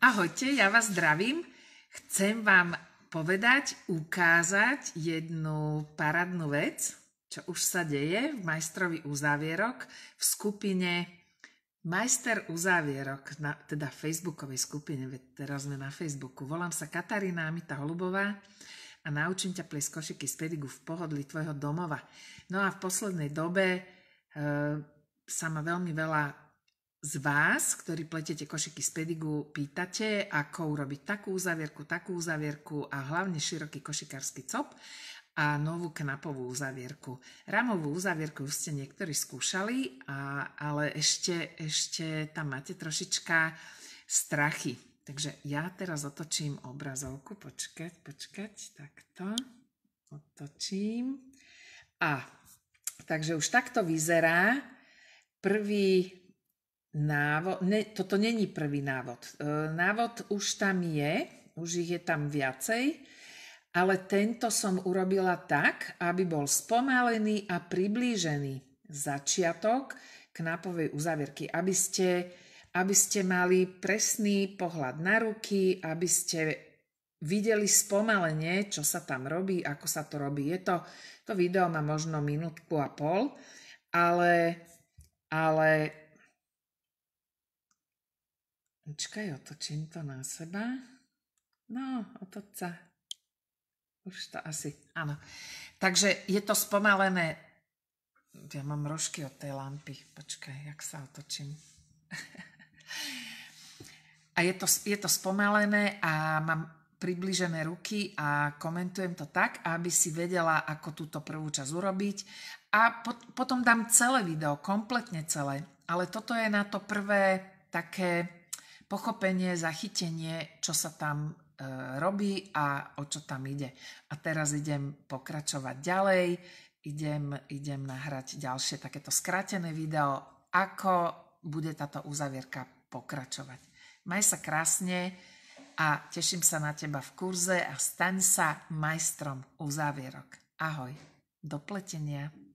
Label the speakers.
Speaker 1: Ahojte, ja vás zdravím. Chcem vám povedať, ukázať jednu paradnú vec, čo už sa deje v majstrovi uzávierok v skupine Majster uzávierok, na, teda facebookovej skupine, veď teraz sme na Facebooku. Volám sa Katarína Amita Holubová a naučím ťa plesť košiky z pedigu v pohodli tvojho domova. No a v poslednej dobe e, sa ma veľmi veľa z vás, ktorí pletete košiky z pedigu, pýtate, ako urobiť takú uzavierku, takú uzavierku a hlavne široký košikársky cop a novú knapovú uzavierku. Ramovú uzavierku už ste niektorí skúšali, a, ale ešte, ešte tam máte trošička strachy. Takže ja teraz otočím obrazovku, počkať, počkať, takto, otočím. A takže už takto vyzerá prvý Návod, ne, toto není prvý návod. E, návod už tam je, už ich je tam viacej, ale tento som urobila tak, aby bol spomalený a priblížený začiatok knapovej uzavierky, aby ste, aby ste mali presný pohľad na ruky, aby ste videli spomalenie, čo sa tam robí, ako sa to robí. Je to, to video má možno minútku a pol, ale, ale Počkaj, otočím to na seba. No, otoč sa. Už to asi, áno. Takže je to spomalené. Ja mám rožky od tej lampy. Počkaj, jak sa otočím. a je to, je to spomalené a mám približené ruky a komentujem to tak, aby si vedela, ako túto prvú časť urobiť. A potom dám celé video, kompletne celé. Ale toto je na to prvé také pochopenie, zachytenie, čo sa tam e, robí a o čo tam ide. A teraz idem pokračovať ďalej, idem, idem nahrať ďalšie takéto skrátené video, ako bude táto uzavierka pokračovať. Maj sa krásne a teším sa na teba v kurze a staň sa majstrom uzávierok. Ahoj, do pletenia.